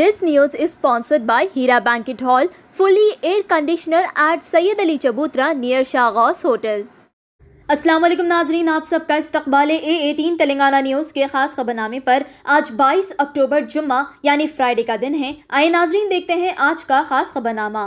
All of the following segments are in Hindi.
this news is sponsored by Heera banquet hall fully air conditioner at Syed Ali Chabutra near शाहगौस hotel अस्सलाम वालेकुम नाजरीन आप सबका इस्तकबाल ए एटीन तेलंगाना न्यूज़ के खास खबरनामे पर आज 22 अक्टूबर जुम्मा यानी फ्राइडे का दिन है आए नाजरीन देखते हैं आज का खास खबरनामा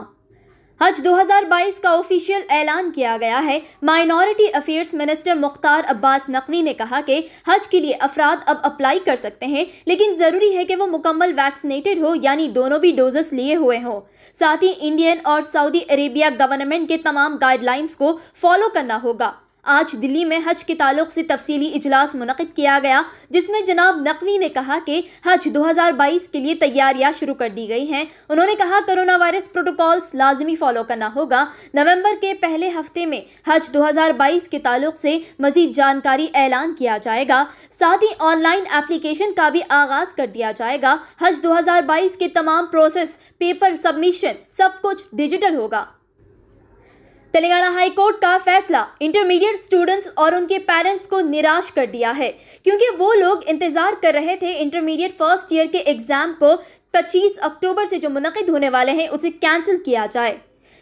हज 2022 का ऑफिशियल ऐलान किया गया है minority affairs minister Mukhtar Abbas Naqvi ने कहा कि हज के लिए अफराद अब अप्लाई कर सकते हैं लेकिन ज़रूरी है कि वो मुकम्मल वैक्सीनेटेड हो यानी दोनों भी डोजेस लिए हुए हों साथ ही इंडियन और सऊदी अरेबिया गवर्नमेंट के तमाम गाइडलाइंस को फॉलो करना होगा आज दिल्ली में हज के ताल्लुक से तफसीली इजलास मुनद किया गया जिसमें जनाब नकवी ने कहा कि हज 2022 के लिए तैयारियां शुरू कर दी गई हैं उन्होंने कहा कोरोना वायरस प्रोटोकॉल्स लाजमी फॉलो करना होगा नवंबर के पहले हफ्ते में हज 2022 के ताल्लुक से मजीद जानकारी ऐलान किया जाएगा साथ ही ऑनलाइन एप्लीकेशन का भी आगाज कर दिया जाएगा हज दो के तमाम प्रोसेस पेपर सबमिशन सब कुछ डिजिटल होगा तेलंगाना हाईकोर्ट का फैसला इंटरमीडिएट स्टूडेंट्स और उनके पेरेंट्स को निराश कर दिया है क्योंकि वो लोग इंतजार कर रहे थे इंटरमीडिएट फर्स्ट ईयर के एग्जाम को 25 अक्टूबर से जो मुनद होने वाले हैं उसे कैंसिल किया जाए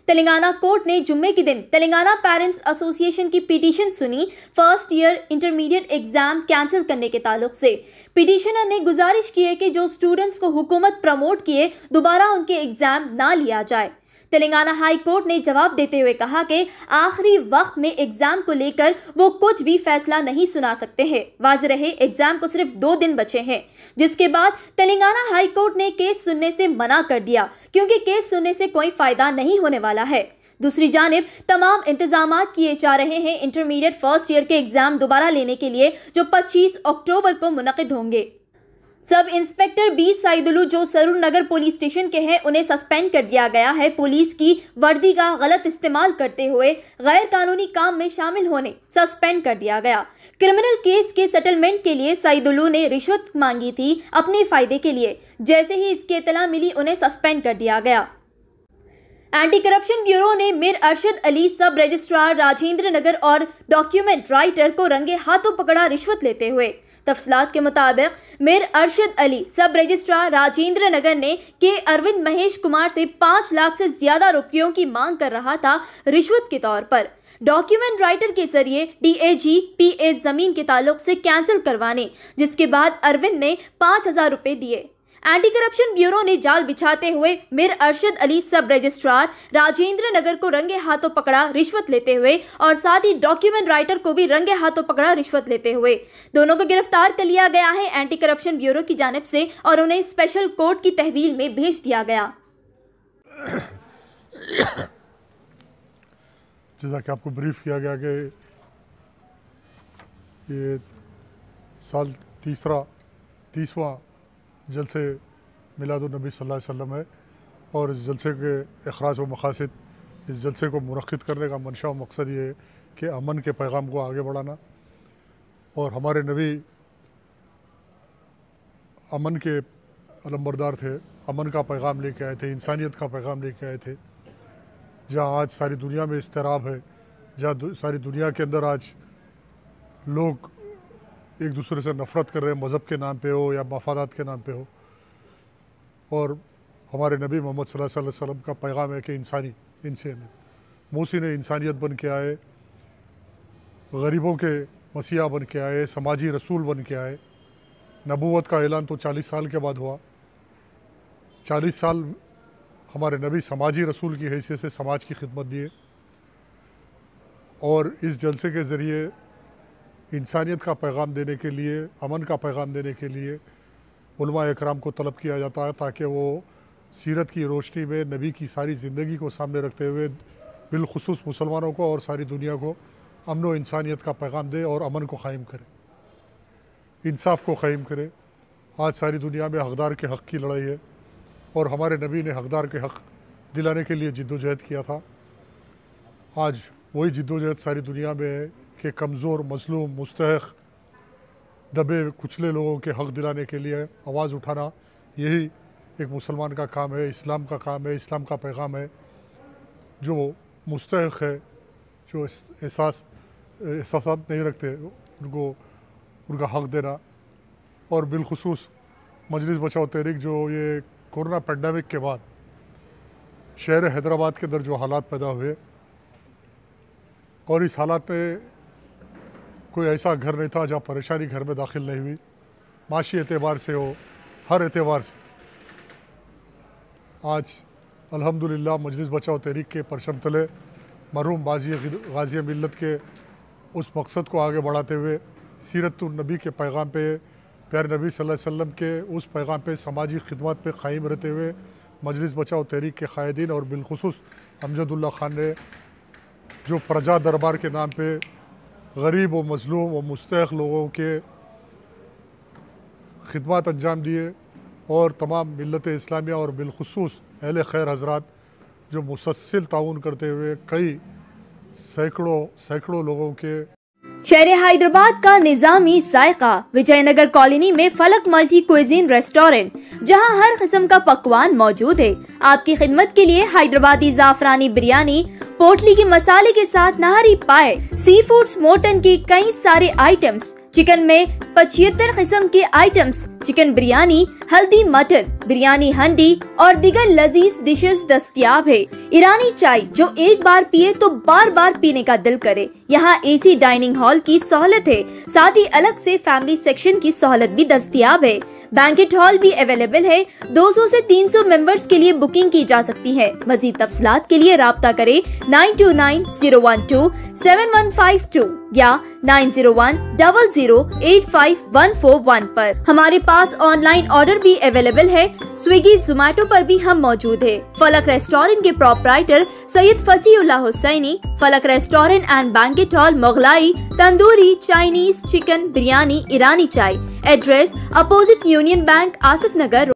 तेलंगाना कोर्ट ने जुम्मे के दिन तेलंगाना पेरेंट्स एसोसिएशन की पिटीशन सुनी first year intermediate exam cancel करने के ताल्लुक से पिटिशनर ने गुजारिश की है कि जो स्टूडेंट्स को हुकूमत प्रमोट किए दोबारा उनके एग्जाम ना लिया जाए तेलंगाना हाई कोर्ट ने जवाब देते हुए कहा कि आखिरी वक्त में एग्जाम को लेकर वो कुछ भी फैसला नहीं सुना सकते हैं वाज रहे एग्जाम को सिर्फ दो दिन बचे हैं जिसके बाद तेलंगाना हाई कोर्ट ने केस सुनने से मना कर दिया क्योंकि केस सुनने से कोई फायदा नहीं होने वाला है दूसरी जानब तमाम इंतजाम किए जा रहे हैं इंटरमीडिएट फर्स्ट ईयर के एग्ज़ाम दोबारा लेने के लिए जो 25 अक्टूबर को मुनद होंगे सब इंस्पेक्टर बी साइदुलू जो सरूर नगर पुलिस स्टेशन के हैं उन्हें सस्पेंड कर दिया गया है पुलिस की वर्दी का गलत इस्तेमाल करते हुए गैर कानूनी काम में शामिल होने सस्पेंड कर दिया गया क्रिमिनल केस के सेटलमेंट के लिए साइदुलू ने रिश्वत मांगी थी अपने फायदे के लिए जैसे ही इसकी इतला मिली उन्हें सस्पेंड कर दिया गया एंटी करप्शन ब्यूरो ने मिर अरशद अली सब रजिस्ट्रार राजेंद्र नगर और डॉक्यूमेंट राइटर को रंगे हाथों पकड़ा रिश्वत लेते हुए तफसलात के मुताबिक मिर अरशद अली सब रजिस्ट्रार राजेंद्र नगर ने के अरविंद महेश कुमार से पाँच लाख से ज़्यादा रुपयों की मांग कर रहा था रिश्वत के तौर पर डॉक्यूमेंट राइटर के जरिए डीएजी पीए जमीन के ताल्लुक से कैंसिल करवाने जिसके बाद अरविंद ने पाँच हज़ार रुपये दिए एंटी करप्शन ब्यूरो ने जाल बिछाते हुए मिर अरशद अली सब रजिस्ट्रार राजेंद्र नगर को रंगे हाथों पकड़ा रिश्वत लेते हुए और साथ ही डॉक्यूमेंट राइटर को भी रंगे हाथों पकड़ा रिश्वत लेते हुए दोनों को गिरफ्तार कर लिया गया है एंटी करप्शन ब्यूरो की जानब से और उन्हें स्पेशल कोर्ट की तहवील में भेज दिया गया जैसा कि आपको ब्रीफ किया गया कि ये साल तीसरा तीसवा जलसे मिलादुलनबी वसल्लम है और इस जलसे के अखराज व मकासद इस जलसे को मनद करने का मंशा व मकसद ये है कि अमन के पैगाम को आगे बढ़ाना और हमारे नबी अमन के अलम्बरदार थे अमन का पैगाम लेके आए थे इंसानियत का पैगाम लेके आए थे जहाँ आज सारी दुनिया में इसतराब है जहाँ सारी दुनिया के अंदर आज लोग एक दूसरे से नफ़रत कर रहे हैं मज़हब के नाम पे हो या मफादात के नाम पे हो और हमारे नबी मोहम्मद सल्लल्लाहु अलैहि वसल्लम का पैगाम है कि इंसानी इंसानियत मूसी ने इंसानियत बन के आए गरीबों के मसीहा बन के आए समाजी रसूल बन के आए नबूवत का ऐलान तो 40 साल के बाद हुआ 40 साल हमारे नबी समाजी रसूल की हैसियत से समाज की खिदमत दिए और इस जलसे के ज़रिए इंसानियत का पैगाम देने के लिए अमन का पैगाम देने के लिए कराम को तलब किया जाता है ताकि वो सीरत की रोशनी में नबी की सारी ज़िंदगी को सामने रखते हुए बिलखसूस मुसलमानों को और सारी दुनिया को अमन व इंसानियत का पैगाम दे और अमन को क़ायम करे इंसाफ को क़ायम करे आज सारी दुनिया में हकदार के हक़ की लड़ाई है और हमारे नबी ने हकदार के हक़ दिलाने के लिए जद्दोजहद किया था आज वही जद्दोजहद सारी दुनिया में है के कमज़ोर मजलूम मुस्तक दबे कुचले लोगों के हक़ दिलाने के लिए आवाज़ उठाना यही एक मुसलमान का काम है इस्लाम का काम है इस्लाम का पैगाम है जो मुस्तक है जो एहसास एहसास नहीं रखते उनको उनका हक़ देना और बिलखसूस मजलिस बचाओ तहरीक जो ये कोरोना पेंडेमिक के बाद शहर हैदराबाद के अंदर जो हालात पैदा हुए और इस हालात में कोई ऐसा घर नहीं था जहाँ परेशानी घर में दाखिल नहीं हुई माशी एतबार से हो हर एतबार से आज अल्हम्दुलिल्लाह मजलिस बचाओ तहरीक के परचम तले मरहूम बाजी गाजी मिलत के उस मकसद को आगे बढ़ाते हुए सीरत नबी के पैगाम पे प्यार नबी सल्लल्लाहु अलैहि वसल्लम के उस पैगाम पे समाजी खिदमत पे कायम रहते हुए मजलिस बचाओ तहरीक के क़ायदीन और बिलखसूस अमजदुल्ला ख़ान ने जो प्रजा दरबार के नाम पर गरीब व मजलूम व मुस्तक लोगों के खिदमत अंजाम दिए और तमाम मिलत इस्लामिया और बिलखसूस अहल खैर हजरात जो मुसलसिल ताउन करते हुए कई सैकड़ों सैकड़ों लोगों के शहर हैदराबाद का निजामी सायका विजयनगर कॉलोनी में फलक मल्टी क्विजीन रेस्टोरेंट जहां हर किस्म का पकवान मौजूद है आपकी खिदमत के लिए हैदराबादी जाफरानी बिरयानी पोटली के मसाले के साथ नहरी पाए सी फूड्स मोटन के कई सारे आइटम्स चिकन में पचहत्तर किस्म के आइटम्स चिकन बिरयानी हल्दी मटन बिरयानी हंडी और दिगर लजीज डिशेस दस्तियाब है ईरानी चाय जो एक बार पिए तो बार बार पीने का दिल करे यहाँ एसी डाइनिंग हॉल की सहूलत है साथ ही अलग से फैमिली सेक्शन की सहूलत भी दस्तियाब है बैंकेट हॉल भी अवेलेबल है 200 से 300 मेंबर्स के लिए बुकिंग की जा सकती है मजीद तफसलात के लिए रबता करें nine two nine zero one two seven one five two या nine zero one double zero eight five one four one पर हमारे पास ऑनलाइन ऑर्डर भी अवेलेबल है स्विगी जोमेटो पर भी हम मौजूद है फलक रेस्टोरेंट के proprietor Syed Fasi Hussaini Falak restaurant and banquet hall Mughlai tandoori Chinese chicken biryani Irani chai address opposite Union Bank Asif Nagar